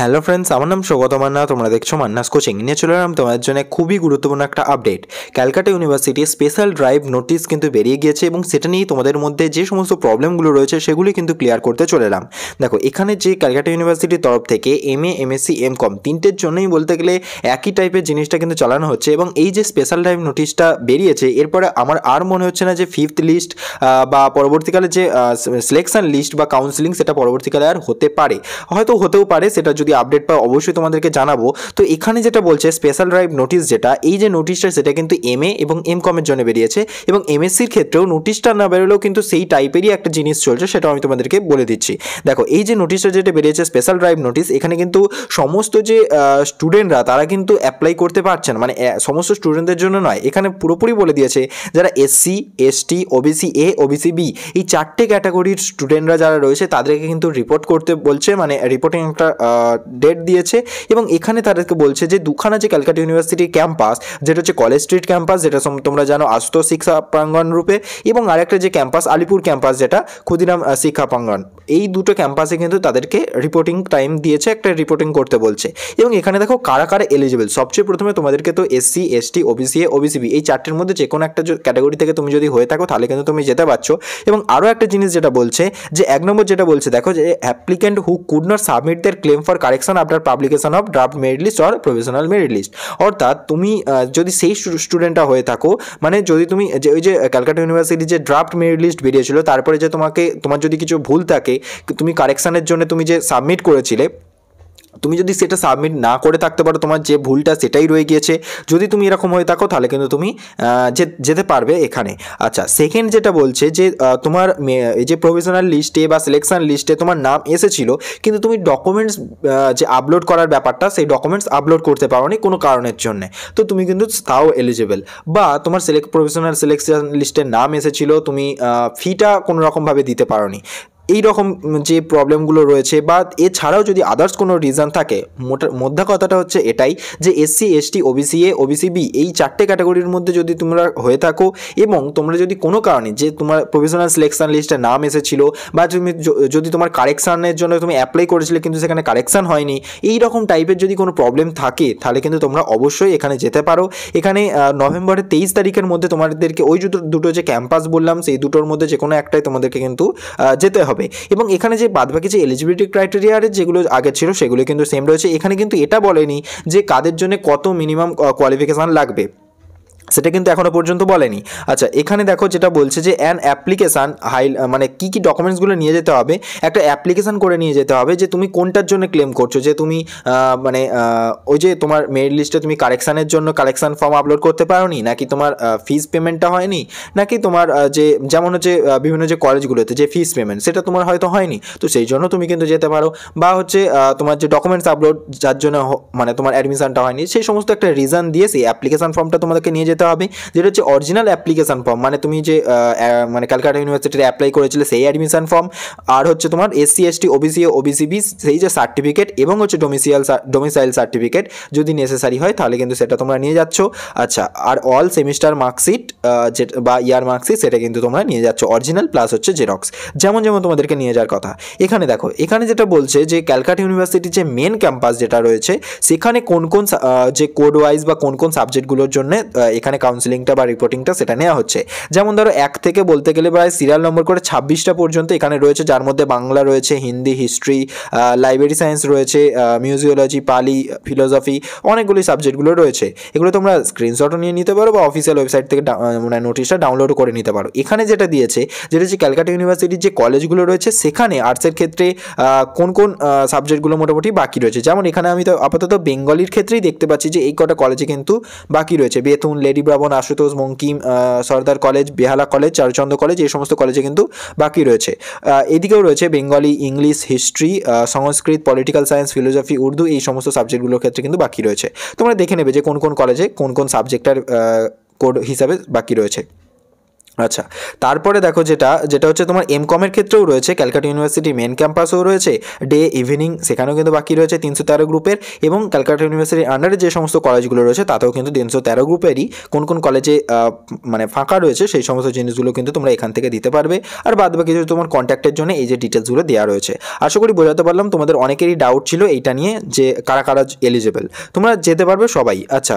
hello friends আমার নাম স্বগত মান্না তোমরা দেখছো মান্নাস কোচিং নিয়ে চলে এলাম তোমাদের জন্য খুবই গুরুত্বপূর্ণ একটা update Calcutta university special drive notice কিন্তু বেরিয়ে গিয়েছে এবং সেটা নিয়েই তোমাদের মধ্যে যে সমস্ত প্রবলেমগুলো রয়েছে সেগুলি কিন্তু ক্লিয়ার করতে চলে এলাম দেখো এখানে যে ক্যালকাটা ইউনিভার্সিটির তরফ থেকে M A MSc M Com তিনটের জন্যই বলতে গেলে একই টাইপের জিনিসটা কিন্তু চালানো হচ্ছে এবং এই যে স্পেশাল ড্রাইভ নোটিশটা বেরিয়েছে এরপরে আমার আর মনে হচ্ছে না যে ফিফথ লিস্ট বা পরবর্তীকালে যে সিলেকশন লিস্ট বা কাউন্সিলিং সেটা পরবর্তীকালে আর হতে পারে হয়তো হতেও পারে সেটা যদি আপডেট পাই অবশ্যই তোমাদেরকে জানাবো তো এখানে যেটা বলছে স্পেশাল ড্রাইভ নোটিশ যেটা এই যে নোটিশটা সেটা কিন্তু এম এবং এম কমের জন্য বেরিয়েছে এবং এমএসসির ক্ষেত্রেও নোটিশটা না বেরোলেও কিন্তু সেই টাইপেরই একটা জিনিস চলছে সেটাও আমি তোমাদেরকে বলে দিচ্ছি দেখো এই যে নোটিশটা যেটা বেরিয়েছে স্পেশাল ড্রাইভ নোটিশ এখানে কিন্তু সমস্ত যে স্টুডেন্টরা তারা কিন্তু অ্যাপ্লাই করতে পারছেন মানে সমস্ত স্টুডেন্টদের জন্য নয় এখানে পুরোপুরি বলে দিয়েছে যারা SC ST OBC A OBC B এই চারটে ক্যাটাগরির স্টুডেন্টরা যারা রয়েছে তাদেরকে কিন্তু রিপোর্ট করতে বলছে মানে রিপোর্টিং একটা ডেট দিয়েছে এবং এখানে তাদেরকে বলছে যে দুখানা যে ক্যালকাটা ইউনিভার্সিটির ক্যাম্পাস যেটা হচ্ছে কলেজ স্ট্রিট ক্যাম্পাস যেটা তোমরা জানো আশুতোষ শিক্ষা প্রাঙ্গণ রূপে এবং আরেকটা যে ক্যাম্পাস আলিপুর ক্যাম্পাস যেটা ক্ষুদিরাম শিক্ষা প্রাঙ্গণ এই দুটো ক্যাম্পাসে কিন্তু তাদেরকে রিপোর্টিং টাইম দিয়েছে একটা রিপোর্টিং করতে বলছে এবং এখানে দেখো কারা কারা এলিজিবল সবচেয়ে প্রথমে তোমাদেরকে তো SC ST OBC A OBC B এই চারটির মধ্যে যে কোনো একটা ক্যাটাগরি থেকে তুমি যদি হয়ে থাকো তাহলে কিন্তু তুমি যেতে পারছো এবং আরও একটা জিনিস যেটা বলছে যে এক নম্বর যেটা বলছে দেখো যে applicant who could not submit their claim for correction after publication of draft merit list or professional merit list অর্থাৎ তুমি যদি সেই স্টুডেন্টটা হয়ে থাকো মানে যদি তুমি যে ওই যে ক্যালকাটা ইউনিভার্সিটির যে ড্রাফট মেরিট লিস্ট বেরিয়েছিল তারপরে যে তোমাকে তোমার যদি কিছু ভুল থাকে তুমি কারেকশানের জন্য তুমি যে সাবমিট করেছিলে তুমি যদি সেটা সাবমিট না করে থাকতে পারো তোমার যে ভুলটা সেটাই রয়ে গিয়েছে যদি তুমি এরকম হয়ে থাকো তাহলে কিন্তু তুমি যেতে পারবে এখানে আচ্ছা সেকেন্ড যেটা বলছে যে তোমার এই যে প্রভিশনাল লিস্টে বা সিলেকশান লিস্টে তোমার নাম এসেছিলো কিন্তু তুমি ডকুমেন্টস যে আপলোড করার ব্যাপারটা সেই ডকুমেন্টস আপলোড করতে পারো নি কোনো কারণের জন্য তো তুমি কিন্তু তাও এলিজেবল বা তোমার সিলেক্ট প্রভিশনাল সিলেকশান লিস্টের নাম এসেছিলো তুমি ফিটা কোনো রকমভাবে দিতে পারো নি এই রকম যে প্রবলেমগুলো রয়েছে বা এছাড়াও যদি আদার্স কোনো রিজন থাকে মোদ্দা কথাটা হচ্ছে এটাই যে SC ST OBC A OBC B এই চারটে ক্যাটাগরির মধ্যে যদি তোমরা হয়ে থাকো এবং তোমরা যদি কোনো কারণে যে তোমার প্রফেশনাল সিলেকশন লিস্টে নাম এসেছিল বা তুমি যদি তোমার কারেকশানের জন্য তুমি অ্যাপ্লাই করেছিলে কিন্তু সেখানে কারেকশান হয়নি এই রকম টাইপের যদি কোনো প্রবলেম থাকে তাহলে কিন্তু তোমরা অবশ্যই এখানে যেতে পারো এখানে নভেম্বরের তেইশ তারিখের মধ্যে তোমাদেরকে ওই দুটো যে ক্যাম্পাস বললাম সেই দুটোর মধ্যে যে কোনো একটাই তোমাদেরকে কিন্তু যেতে হবে হবে এবং এখানে যে বাদবাকি যে এলিজিবিলিটি ক্রাইটেরিয়ার যেগুলো আগে ছিল সেগুলো কিন্তু সেম রয়েছে এখানে কিন্তু এটা বলেনি যে কাদের জন্য কত মিনিমাম কোয়ালিফিকেশান লাগবে সেটা কিন্তু এখনও পর্যন্ত বলেনি আচ্ছা এখানে দেখো যেটা বলছে যে অ্যান অ্যাপ্লিকেশান হাই মানে কী কী ডকুমেন্টসগুলো নিয়ে যেতে হবে একটা অ্যাপ্লিকেশান করে নিয়ে যেতে হবে যে তুমি কোনটার জন্য ক্লেম করছো যে তুমি মানে ওই যে তোমার মেরিট লিস্টে তুমি কারেকশানের জন্য কারেকশান ফর্ম আপলোড করতে পারো নি নাকি তোমার ফিস পেমেন্টটা হয়নি নাকি তোমার যে যেমন হচ্ছে বিভিন্ন যে কলেজগুলোতে যে ফিস পেমেন্ট সেটা তোমার হয়তো হয়নি তো সেই জন্য তুমি কিন্তু যেতে পারো বা হচ্ছে তোমার যে ডকুমেন্টস আপলোড যার জন্য মানে তোমার অ্যাডমিশানটা হয়নি সেই সমস্ত একটা রিজন দিয়ে সেই অ্যাপ্লিকেশান ফর্মটা তোমাদেরকে নিয়ে যেতে যেতে হবে যেটা হচ্ছে অরিজিনাল অ্যাপ্লিকেশান ফর্ম মানে তুমি যে মানে ক্যালকাটা ইউনিভার্সিটিতে অ্যাপ্লাই করেছিলে সেই অ্যাডমিশান ফর্ম আর হচ্ছে তোমার এসসি এসটি ওবিসি ও ওবিসিবি সেই যে সার্টিফিকেট এবং হচ্ছে ডোমিসিয়াল ডোমিসাইল সার্টিফিকেট যদি নেসেসারি হয় তাহলে কিন্তু সেটা তোমরা নিয়ে যাচ্ছ আচ্ছা আর অল সেমিস্টার মার্কশিট যে বা ইয়ার মার্কশিট সেটা কিন্তু তোমরা নিয়ে যাচ্ছ অরিজিনাল প্লাস হচ্ছে জেরক্স যেমন যেমন তোমাদেরকে নিয়ে যাওয়ার কথা এখানে দেখো এখানে যেটা বলছে যে ক্যালকাটা ইউনিভার্সিটির যে মেন ক্যাম্পাস যেটা রয়েছে সেখানে কোন কোন যে কোড ওয়াইজ বা কোন কোন সাবজেক্টগুলোর জন্য এখানে কাউন্সিলিংটা বা রিপোর্টিংটা সেটা নেওয়া হচ্ছে যেমন ধরো এক থেকে বলতে গেলে প্রায় সিরিয়াল নম্বর করে ছাব্বিশটা পর্যন্ত এখানে রয়েছে যার মধ্যে বাংলা রয়েছে হিন্দি হিস্ট্রি লাইব্রেরি সায়েন্স রয়েছে মিউজিওলজি পালি ফিলোসফি অনেকগুলি সাবজেক্টগুলো রয়েছে এগুলো তোমরা স্ক্রিনশটও নিয়ে নিতে পারো বা অফিসিয়াল ওয়েবসাইট থেকে মানে নোটিশটা ডাউনলোড করে নিতে পারো এখানে যেটা দিয়েছে যেটা হচ্ছে ক্যালকাটা ইউনিভার্সিটির যে কলেজগুলো রয়েছে সেখানে আর্টসের ক্ষেত্রে কোন কোন সাবজেক্টগুলো মোটামুটি বাকি রয়েছে যেমন এখানে আমি তো আপাতত বেঙ্গলির ক্ষেত্রেই দেখতে পাচ্ছি যে এই কটা কলেজে কিন্তু বাকি রয়েছে বেতুন লেডি এডি Brabourne Ashutosh Bankim Sardar college Behala college Charuchandra college এই সমস্ত কলেজে কিন্তু বাকি রয়েছে এদিকেও রয়েছে Bengali English history Sanskrit political science philosophy Urdu এই সমস্ত সাবজেক্টগুলোর ক্ষেত্রে কিন্তু বাকি রয়েছে তোমরা দেখে নেবে যে কোন কোন কলেজে কোন কোন সাবজেক্টটার কোড হিসাবে বাকি রয়েছে আচ্ছা তারপরে দেখো যেটা যেটা হচ্ছে তোমার এম কমের ক্ষেত্রেও রয়েছে ক্যালকাটা ইউনিভার্সিটি মেন ক্যাম্পাসেও রয়েছে ডে ইভিনিং সেখানেও কিন্তু বাকি রয়েছে তিনশো তেরো গ্রুপের এবং ক্যালকাটা ইউনিভার্সিটির আন্ডারে যে সমস্ত কলেজগুলো রয়েছে তাতেও কিন্তু তিনশো তেরো গ্রুপেরই কোন কোন কলেজে মানে ফাঁকা রয়েছে সেই সমস্ত জিনিসগুলো কিন্তু তোমরা এখান থেকে দিতে পারবে আর বাদ বাকি যদি তোমার কন্ট্যাক্টের জন্য এই যে ডিটেলসগুলো দেওয়া রয়েছে আশা করি বোঝাতে পারলাম তোমাদের অনেকেরই ডাউট ছিল এইটা নিয়ে যে কারা কারা এলিজেবল তোমরা যেতে পারবে সবাই আচ্ছা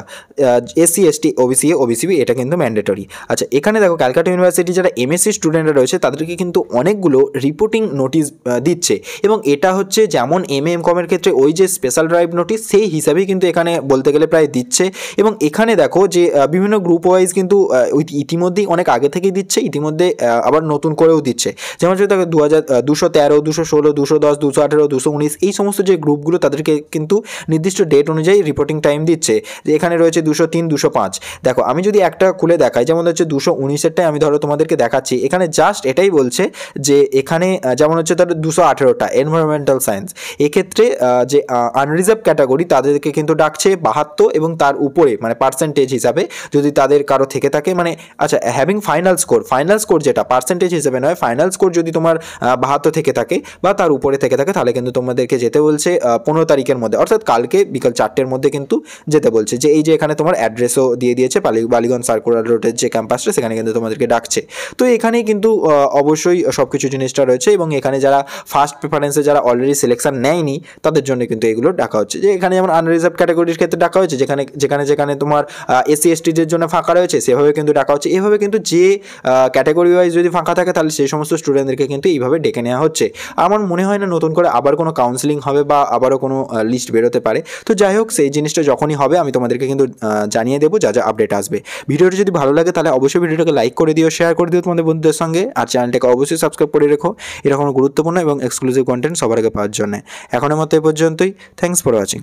এসসি এসটি ওবিসি ওবিসিবি এটা কিন্তু ম্যান্ডেটরি আচ্ছা এখানে দেখো ক্যালকাটা ইউনিভার্সিটি যারা এমএসসি স্টুডেন্টরা রয়েছে তাদেরকে কিন্তু অনেকগুলো রিপোর্টিং নোটিস দিচ্ছে এবং এটা হচ্ছে যেমন এম এম কমের ক্ষেত্রে ওই যে স্পেশাল ড্রাইভ নোটিস সেই হিসাবেই কিন্তু এখানে বলতে গেলে প্রায় দিচ্ছে এবং এখানে দেখো যে বিভিন্ন গ্রুপ ওয়াইজ কিন্তু ইতিমধ্যেই অনেক আগে থেকেই দিচ্ছে ইতিমধ্যে আবার নতুন করেও দিচ্ছে যেমন যদি দেখো দু হাজার দুশো তেরো দুশো ষোলো দুশো দশ দুশো আঠেরো দুশো উনিশ এই সমস্ত যে গ্রুপগুলো তাদেরকে কিন্তু নির্দিষ্ট ডেট অনুযায়ী রিপোর্টিং টাইম দিচ্ছে যে এখানে রয়েছে দুশো তিন দুশো পাঁচ দেখো আমি যদি একটা খুলে দেখাই যেমন হচ্ছে দুশো উনিশেরটাই আমি ধরো তোমাদেরকে দেখাচ্ছি এখানে জাস্ট এটাই বলছে যে এখানে যেমন হচ্ছে ধরো দুশো আঠেরোটা এনভায়রনমেন্টাল সায়েন্স এক্ষেত্রে যে আনরিজার্ভ ক্যাটাগরি তাদেরকে কিন্তু ডাকছে বাহাত্তর এবং তার উপরে মানে পার্সেন্টেজ হিসাবে যদি তাদের কারো থেকে থাকে মানে আচ্ছা having final score final score যেটা পার্সেন্টেজ হিসাবে নয় ফাইনাল স্কোর যদি তোমার বাহাত্তর থেকে থাকে বা তার উপরে থেকে থাকে তাহলে কিন্তু তোমাদেরকে যেতে বলছে পনেরো তারিখের মধ্যে অর্থাৎ কালকে বিকাল চারটের মধ্যে কিন্তু যেতে বলছে যে এই যে এখানে তোমার অ্যাড্রেসও দিয়ে দিয়েছে বালিগঞ্জ সার্কুলার রোডের যে ক্যাম্পাসটা সেখানে কিন্তু তোমাদেরকে ডাকছে তো এখানেই কিন্তু অবশ্যই সব কিছু জিনিসটা রয়েছে এবং এখানে যারা ফার্স্ট প্রিফারেন্সে যারা অলরেডি সিলেকশন নেয়নি তাদের জন্য কিন্তু এগুলো ডাকা হচ্ছে যে এখানে যেমন আনরিজার্ভ ক্যাটাগরির ক্ষেত্রে ডাকা হয়েছে যেখানে যেখানে যেখানে তোমার এসি এসটিদের জন্য ফাঁকা রয়েছে সেভাবে কিন্তু ডাকা হচ্ছে এভাবে কিন্তু যে ক্যাটাগরি ওয়াইজ যদি ফাঁকা থাকে তাহলে সেই সমস্ত স্টুডেন্টদেরকে কিন্তু এইভাবে ডেকে নেওয়া হচ্ছে আমার মনে হয় না নতুন করে আবার কোনো কাউন্সিলিং হবে বা আবারও কোনো লিস্ট বেরোতে পারে তো যাই হোক সেই জিনিসটা যখনই হবে আমি তোমাদেরকে কিন্তু জানিয়ে দেবো যা যা আপডেট আসবে ভিডিওটি যদি ভালো লাগে তাহলে অবশ্যই ভিডিওটাকে লাইক করে ভিডিও শেয়ার করে দিও তোমাদের বন্ধুদের সঙ্গে আর চ্যানেলটাকে অবশ্যই সাবস্ক্রাইব করে রেখো এরকম গুরুত্বপূর্ণ এবং এক্সক্লুসিভ কন্টেন্ট সবার আগে পাওয়ার জন্য এখনের মতো এ পর্যন্তই থ্যাংকস ফর ওয়াচিং